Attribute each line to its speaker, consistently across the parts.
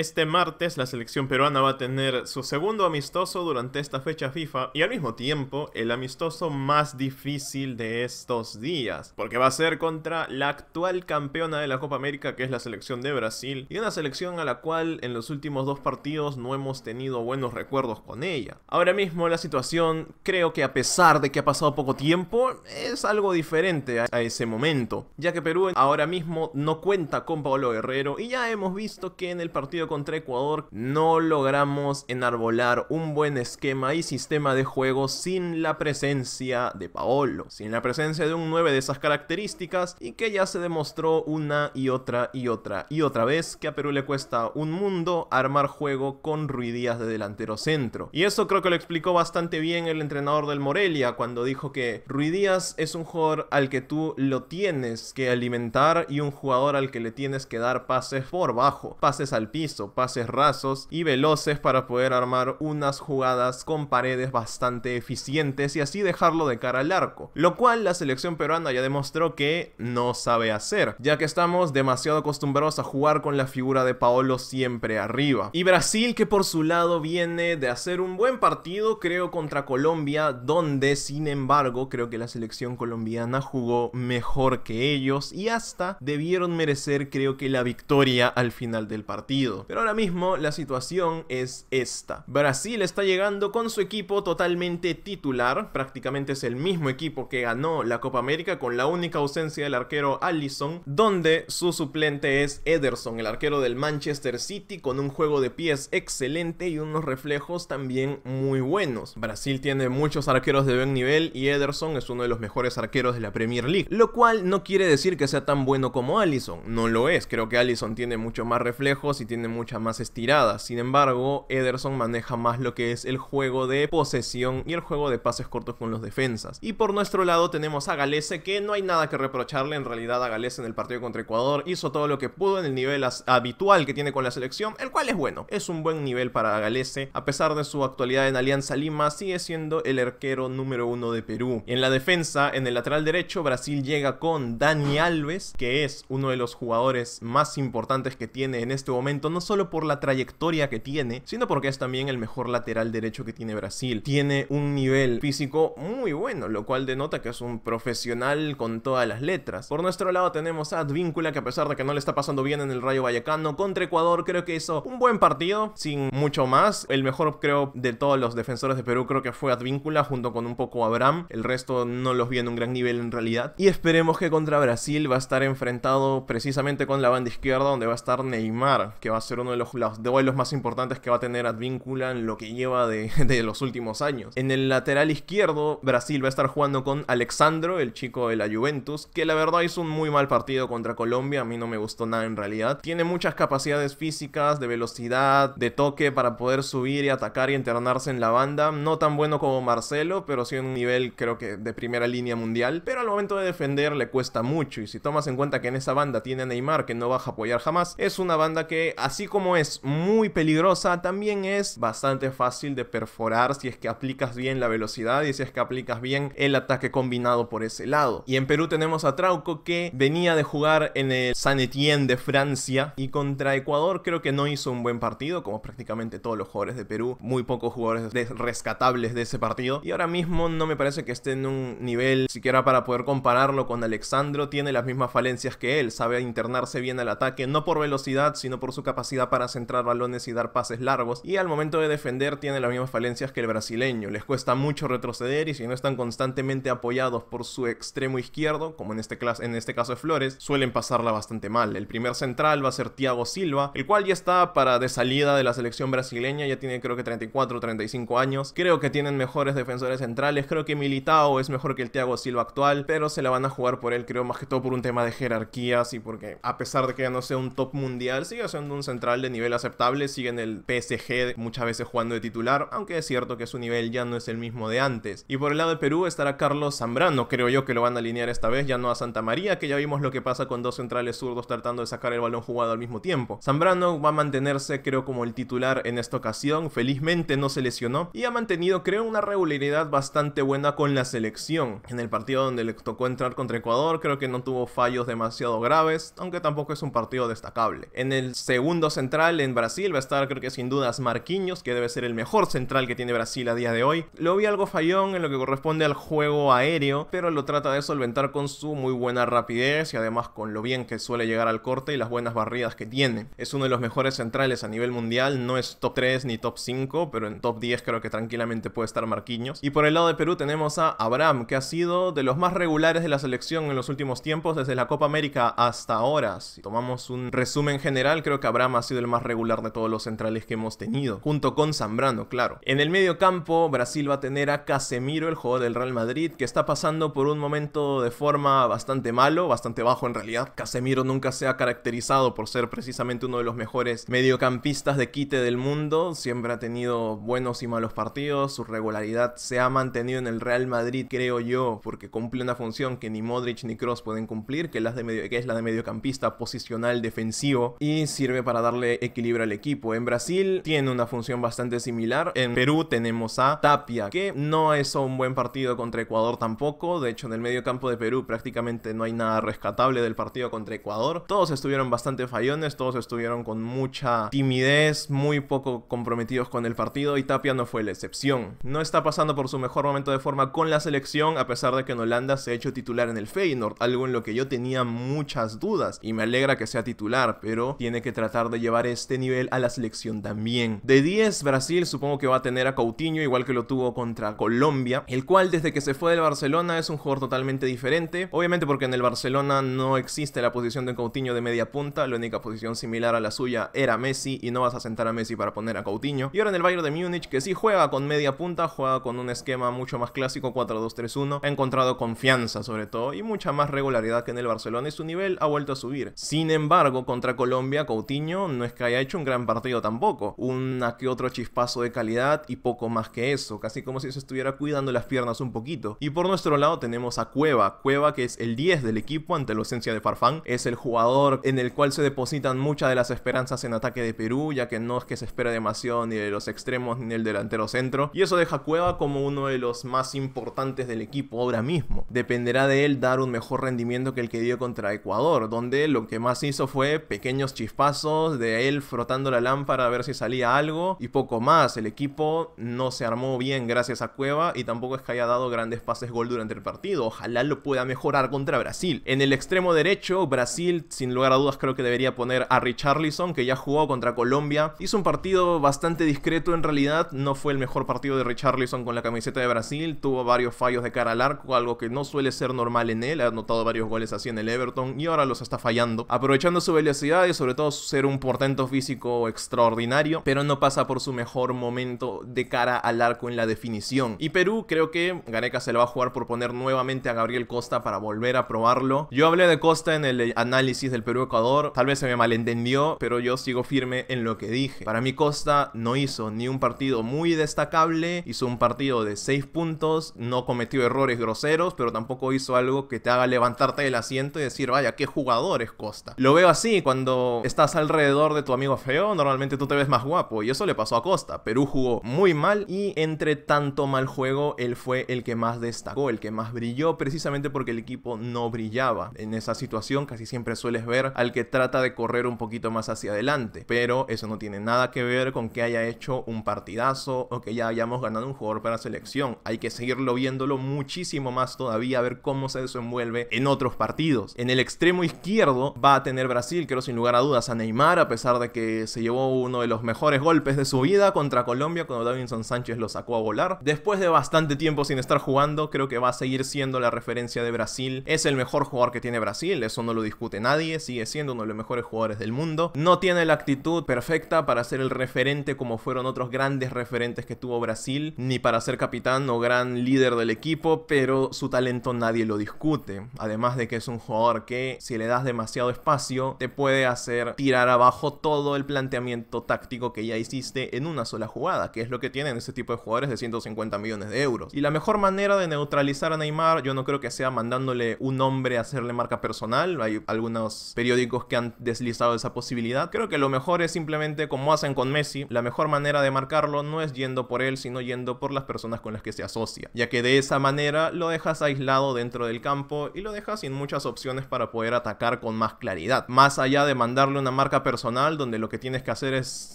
Speaker 1: Este martes la selección peruana va a tener su segundo amistoso durante esta fecha FIFA y al mismo tiempo el amistoso más difícil de estos días, porque va a ser contra la actual campeona de la Copa América que es la selección de Brasil y una selección a la cual en los últimos dos partidos no hemos tenido buenos recuerdos con ella. Ahora mismo la situación creo que a pesar de que ha pasado poco tiempo es algo diferente a ese momento, ya que Perú ahora mismo no cuenta con Paolo Guerrero y ya hemos visto que en el partido contra Ecuador no logramos enarbolar un buen esquema y sistema de juego sin la presencia de Paolo, sin la presencia de un 9 de esas características y que ya se demostró una y otra y otra y otra vez que a Perú le cuesta un mundo armar juego con Ruidías de delantero centro. Y eso creo que lo explicó bastante bien el entrenador del Morelia cuando dijo que Ruidías es un jugador al que tú lo tienes que alimentar y un jugador al que le tienes que dar pases por bajo, pases al piso pases rasos y veloces para poder armar unas jugadas con paredes bastante eficientes y así dejarlo de cara al arco, lo cual la selección peruana ya demostró que no sabe hacer, ya que estamos demasiado acostumbrados a jugar con la figura de Paolo siempre arriba. Y Brasil que por su lado viene de hacer un buen partido creo contra Colombia, donde sin embargo creo que la selección colombiana jugó mejor que ellos y hasta debieron merecer creo que la victoria al final del partido. Pero ahora mismo la situación es esta. Brasil está llegando con su equipo totalmente titular, prácticamente es el mismo equipo que ganó la Copa América con la única ausencia del arquero Allison, donde su suplente es Ederson, el arquero del Manchester City con un juego de pies excelente y unos reflejos también muy buenos. Brasil tiene muchos arqueros de buen nivel y Ederson es uno de los mejores arqueros de la Premier League, lo cual no quiere decir que sea tan bueno como Allison, no lo es, creo que Allison tiene mucho más reflejos y tiene mucha más estirada. Sin embargo, Ederson maneja más lo que es el juego de posesión y el juego de pases cortos con los defensas. Y por nuestro lado tenemos a Galese, que no hay nada que reprocharle en realidad a Galese en el partido contra Ecuador. Hizo todo lo que pudo en el nivel habitual que tiene con la selección, el cual es bueno. Es un buen nivel para Galese. A pesar de su actualidad en Alianza Lima, sigue siendo el arquero número uno de Perú. En la defensa, en el lateral derecho, Brasil llega con Dani Alves, que es uno de los jugadores más importantes que tiene en este momento, solo por la trayectoria que tiene, sino porque es también el mejor lateral derecho que tiene Brasil. Tiene un nivel físico muy bueno, lo cual denota que es un profesional con todas las letras. Por nuestro lado tenemos a Advíncula, que a pesar de que no le está pasando bien en el Rayo Vallecano, contra Ecuador creo que hizo un buen partido, sin mucho más. El mejor creo de todos los defensores de Perú creo que fue Advíncula, junto con un poco Abraham. El resto no los vi en un gran nivel en realidad. Y esperemos que contra Brasil va a estar enfrentado precisamente con la banda izquierda, donde va a estar Neymar, que va a ser uno de los, los duelos más importantes que va a tener Advíncula en lo que lleva de, los últimos años. En el lateral izquierdo, Brasil va a estar jugando con Alexandro, el chico de la Juventus, que la verdad hizo un muy mal partido contra Colombia, a mí no me gustó nada en realidad. Tiene muchas capacidades físicas, de velocidad, de toque para poder subir y atacar y internarse en la banda. No tan bueno como Marcelo, pero sí en un nivel creo que de primera línea mundial. Pero al momento de defender le cuesta mucho y si tomas en cuenta que en esa banda tiene a Neymar que no vas a apoyar jamás, es una banda que así Así como es muy peligrosa, también es bastante fácil de perforar si es que aplicas bien la velocidad y si es que aplicas bien el ataque combinado por ese lado. Y en Perú tenemos a Trauco que venía de jugar en el San Etienne de Francia y contra Ecuador creo que no hizo un buen partido, como prácticamente todos los jugadores de Perú, muy pocos jugadores rescatables de ese partido. Y ahora mismo no me parece que esté en un nivel siquiera para poder compararlo con Alexandro, tiene las mismas falencias que él, sabe internarse bien al ataque, no por velocidad, sino por su capacidad para centrar balones y dar pases largos, y al momento de defender tiene las mismas falencias que el brasileño, les cuesta mucho retroceder y si no están constantemente apoyados por su extremo izquierdo, como en este, en este caso es Flores, suelen pasarla bastante mal. El primer central va a ser Thiago Silva, el cual ya está para de salida de la selección brasileña, ya tiene creo que 34 o 35 años, creo que tienen mejores defensores centrales, creo que Militao es mejor que el Thiago Silva actual, pero se la van a jugar por él creo más que todo por un tema de jerarquías y porque a pesar de que ya no sea un top mundial, sigue siendo un central de nivel aceptable sigue en el PSG muchas veces jugando de titular, aunque es cierto que su nivel ya no es el mismo de antes. Y por el lado de Perú estará Carlos Zambrano, creo yo que lo van a alinear esta vez, ya no a Santa María, que ya vimos lo que pasa con dos centrales zurdos tratando de sacar el balón jugado al mismo tiempo. Zambrano va a mantenerse creo como el titular en esta ocasión, felizmente no se lesionó y ha mantenido creo una regularidad bastante buena con la selección. En el partido donde le tocó entrar contra Ecuador creo que no tuvo fallos demasiado graves, aunque tampoco es un partido destacable. En el segundo central en Brasil va a estar, creo que sin dudas, Marquinhos, que debe ser el mejor central que tiene Brasil a día de hoy. Lo vi algo fallón en lo que corresponde al juego aéreo, pero lo trata de solventar con su muy buena rapidez y además con lo bien que suele llegar al corte y las buenas barridas que tiene. Es uno de los mejores centrales a nivel mundial, no es top 3 ni top 5, pero en top 10 creo que tranquilamente puede estar Marquinhos. Y por el lado de Perú tenemos a Abraham, que ha sido de los más regulares de la selección en los últimos tiempos, desde la Copa América hasta ahora. Si tomamos un resumen general, creo que Abraham ha sido el más regular de todos los centrales que hemos tenido, junto con Zambrano, claro. En el medio campo, Brasil va a tener a Casemiro, el jugador del Real Madrid, que está pasando por un momento de forma bastante malo, bastante bajo en realidad. Casemiro nunca se ha caracterizado por ser precisamente uno de los mejores mediocampistas de quite del mundo, siempre ha tenido buenos y malos partidos, su regularidad se ha mantenido en el Real Madrid, creo yo, porque cumple una función que ni Modric ni Cross pueden cumplir, que es la de mediocampista posicional defensivo y sirve para darle equilibrio al equipo. En Brasil tiene una función bastante similar. En Perú tenemos a Tapia, que no es un buen partido contra Ecuador tampoco. De hecho, en el medio campo de Perú prácticamente no hay nada rescatable del partido contra Ecuador. Todos estuvieron bastante fallones, todos estuvieron con mucha timidez, muy poco comprometidos con el partido y Tapia no fue la excepción. No está pasando por su mejor momento de forma con la selección, a pesar de que en Holanda se ha hecho titular en el Feyenoord, algo en lo que yo tenía muchas dudas y me alegra que sea titular, pero tiene que tratar de llevar este nivel a la selección también. De 10, Brasil supongo que va a tener a Coutinho, igual que lo tuvo contra Colombia, el cual desde que se fue del Barcelona es un jugador totalmente diferente. Obviamente porque en el Barcelona no existe la posición de Coutinho de media punta, la única posición similar a la suya era Messi y no vas a sentar a Messi para poner a Coutinho. Y ahora en el Bayern de Múnich, que sí juega con media punta, juega con un esquema mucho más clásico, 4-2-3-1, ha encontrado confianza sobre todo y mucha más regularidad que en el Barcelona y su nivel ha vuelto a subir. Sin embargo, contra Colombia, Coutinho no es que haya hecho un gran partido tampoco. Un que otro chispazo de calidad y poco más que eso. Casi como si se estuviera cuidando las piernas un poquito. Y por nuestro lado tenemos a Cueva. Cueva que es el 10 del equipo ante la ausencia de Farfán. Es el jugador en el cual se depositan muchas de las esperanzas en ataque de Perú, ya que no es que se espera demasiado ni de los extremos ni del delantero centro. Y eso deja a Cueva como uno de los más importantes del equipo ahora mismo. Dependerá de él dar un mejor rendimiento que el que dio contra Ecuador, donde lo que más hizo fue pequeños chispazos de él frotando la lámpara a ver si salía algo y poco más. El equipo no se armó bien gracias a Cueva y tampoco es que haya dado grandes pases gol durante el partido. Ojalá lo pueda mejorar contra Brasil. En el extremo derecho, Brasil sin lugar a dudas creo que debería poner a Richarlison que ya jugó contra Colombia. Hizo un partido bastante discreto en realidad, no fue el mejor partido de Richarlison con la camiseta de Brasil, tuvo varios fallos de cara al arco, algo que no suele ser normal en él, ha anotado varios goles así en el Everton y ahora los está fallando. Aprovechando su velocidad y sobre todo ser un portento físico extraordinario, pero no pasa por su mejor momento de cara al arco en la definición. Y Perú creo que Gareca se lo va a jugar por poner nuevamente a Gabriel Costa para volver a probarlo. Yo hablé de Costa en el análisis del Perú-Ecuador, tal vez se me malentendió, pero yo sigo firme en lo que dije. Para mí Costa no hizo ni un partido muy destacable, hizo un partido de 6 puntos, no cometió errores groseros, pero tampoco hizo algo que te haga levantarte del asiento y decir, vaya, qué jugador es Costa. Lo veo así cuando estás alrededor de tu amigo feo, normalmente tú te ves más guapo. Y eso le pasó a Costa. Perú jugó muy mal y entre tanto mal juego, él fue el que más destacó, el que más brilló, precisamente porque el equipo no brillaba. En esa situación casi siempre sueles ver al que trata de correr un poquito más hacia adelante. Pero eso no tiene nada que ver con que haya hecho un partidazo o que ya hayamos ganado un jugador para selección. Hay que seguirlo viéndolo muchísimo más todavía, a ver cómo se desenvuelve en otros partidos. En el extremo izquierdo va a tener Brasil, creo sin lugar a dudas, a Neymar, a pesar de que se llevó uno de los mejores golpes de su vida contra Colombia cuando Davinson Sánchez lo sacó a volar. Después de bastante tiempo sin estar jugando, creo que va a seguir siendo la referencia de Brasil. Es el mejor jugador que tiene Brasil, eso no lo discute nadie, sigue siendo uno de los mejores jugadores del mundo. No tiene la actitud perfecta para ser el referente como fueron otros grandes referentes que tuvo Brasil, ni para ser capitán o gran líder del equipo, pero su talento nadie lo discute. Además de que es un jugador que si le das demasiado espacio te puede hacer tirar abajo todo el planteamiento táctico que ya hiciste en una sola jugada, que es lo que tienen ese tipo de jugadores de 150 millones de euros. Y la mejor manera de neutralizar a Neymar, yo no creo que sea mandándole un hombre a hacerle marca personal, hay algunos periódicos que han deslizado esa posibilidad. Creo que lo mejor es simplemente como hacen con Messi, la mejor manera de marcarlo no es yendo por él, sino yendo por las personas con las que se asocia, ya que de esa manera lo dejas aislado dentro del campo y lo dejas sin muchas opciones para poder atacar con más claridad. Más allá de mandarle una marca personal, personal donde lo que tienes que hacer es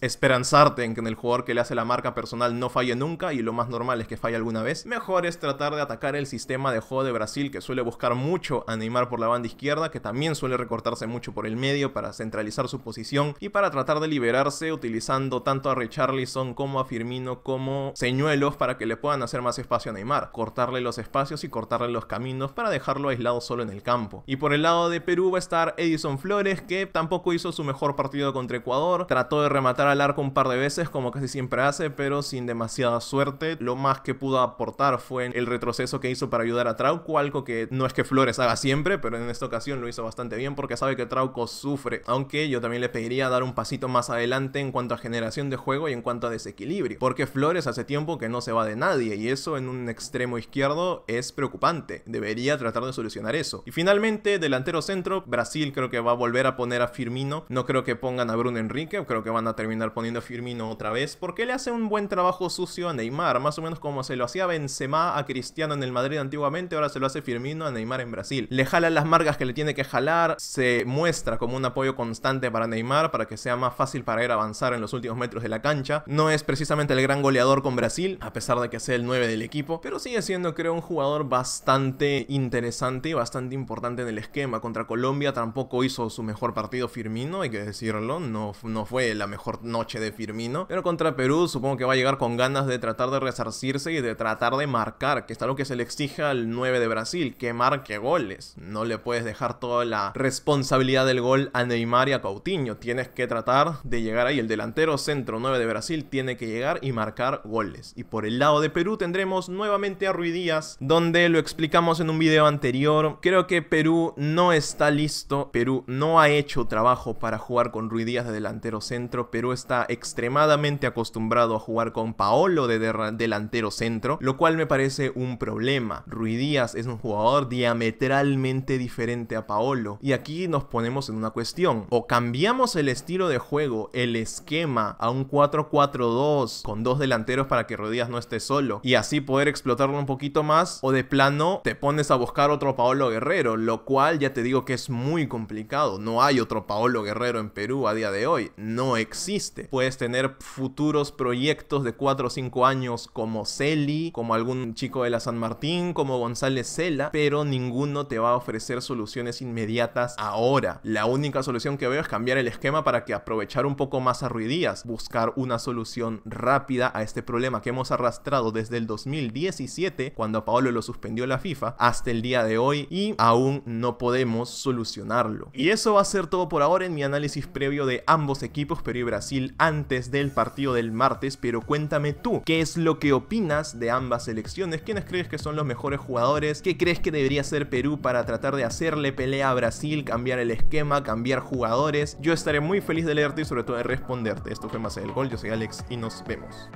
Speaker 1: esperanzarte en que en el jugador que le hace la marca personal no falle nunca y lo más normal es que falle alguna vez. Mejor es tratar de atacar el sistema de juego de Brasil que suele buscar mucho a Neymar por la banda izquierda, que también suele recortarse mucho por el medio para centralizar su posición y para tratar de liberarse utilizando tanto a Richarlison como a Firmino como señuelos para que le puedan hacer más espacio a Neymar, cortarle los espacios y cortarle los caminos para dejarlo aislado solo en el campo. Y por el lado de Perú va a estar Edison Flores que tampoco hizo su mejor partido partido contra Ecuador. Trató de rematar al arco un par de veces, como casi siempre hace, pero sin demasiada suerte. Lo más que pudo aportar fue el retroceso que hizo para ayudar a Trauco, algo que no es que Flores haga siempre, pero en esta ocasión lo hizo bastante bien porque sabe que Trauco sufre. Aunque yo también le pediría dar un pasito más adelante en cuanto a generación de juego y en cuanto a desequilibrio, porque Flores hace tiempo que no se va de nadie y eso en un extremo izquierdo es preocupante. Debería tratar de solucionar eso. Y finalmente, delantero centro, Brasil creo que va a volver a poner a Firmino. No creo que pongan a Bruno Enrique, creo que van a terminar poniendo a Firmino otra vez, porque le hace un buen trabajo sucio a Neymar, más o menos como se lo hacía Benzema a Cristiano en el Madrid antiguamente, ahora se lo hace Firmino a Neymar en Brasil. Le jala las margas que le tiene que jalar, se muestra como un apoyo constante para Neymar, para que sea más fácil para él avanzar en los últimos metros de la cancha. No es precisamente el gran goleador con Brasil, a pesar de que sea el 9 del equipo, pero sigue siendo creo un jugador bastante interesante y bastante importante en el esquema. Contra Colombia tampoco hizo su mejor partido Firmino, hay que decir no, no fue la mejor noche de Firmino. Pero contra Perú supongo que va a llegar con ganas de tratar de resarcirse y de tratar de marcar, que es algo que se le exige al 9 de Brasil, que marque goles. No le puedes dejar toda la responsabilidad del gol a Neymar y a Coutinho. Tienes que tratar de llegar ahí. El delantero centro 9 de Brasil tiene que llegar y marcar goles. Y por el lado de Perú tendremos nuevamente a Ruidías, donde lo explicamos en un video anterior. Creo que Perú no está listo. Perú no ha hecho trabajo para jugar con Rui Díaz de delantero centro. Pero está extremadamente acostumbrado a jugar con Paolo de, delantero centro, lo cual me parece un problema. Rui Díaz es un jugador diametralmente diferente a Paolo. Y aquí nos ponemos en una cuestión. O cambiamos el estilo de juego, el esquema, a un 4-4-2 con dos delanteros para que Díaz no esté solo y así poder explotarlo un poquito más. O de plano te pones a buscar otro Paolo Guerrero, lo cual ya te digo que es muy complicado. No hay otro Paolo Guerrero en Perú a día de hoy. No existe. Puedes tener futuros proyectos de 4 o 5 años como Celi, como algún chico de la San Martín, como González Cela, pero ninguno te va a ofrecer soluciones inmediatas ahora. La única solución que veo es cambiar el esquema para que aprovechar un poco más a Ruidías, buscar una solución rápida a este problema que hemos arrastrado desde el 2017, cuando a Paolo lo suspendió la FIFA, hasta el día de hoy y aún no podemos solucionarlo. Y eso va a ser todo por ahora en mi análisis previo de ambos equipos Perú y Brasil antes del partido del martes, pero cuéntame tú, ¿qué es lo que opinas de ambas selecciones? ¿Quiénes crees que son los mejores jugadores? ¿Qué crees que debería hacer Perú para tratar de hacerle pelea a Brasil, cambiar el esquema, cambiar jugadores? Yo estaré muy feliz de leerte y sobre todo de responderte. Esto fue Más del Gol, yo soy Alex y nos vemos.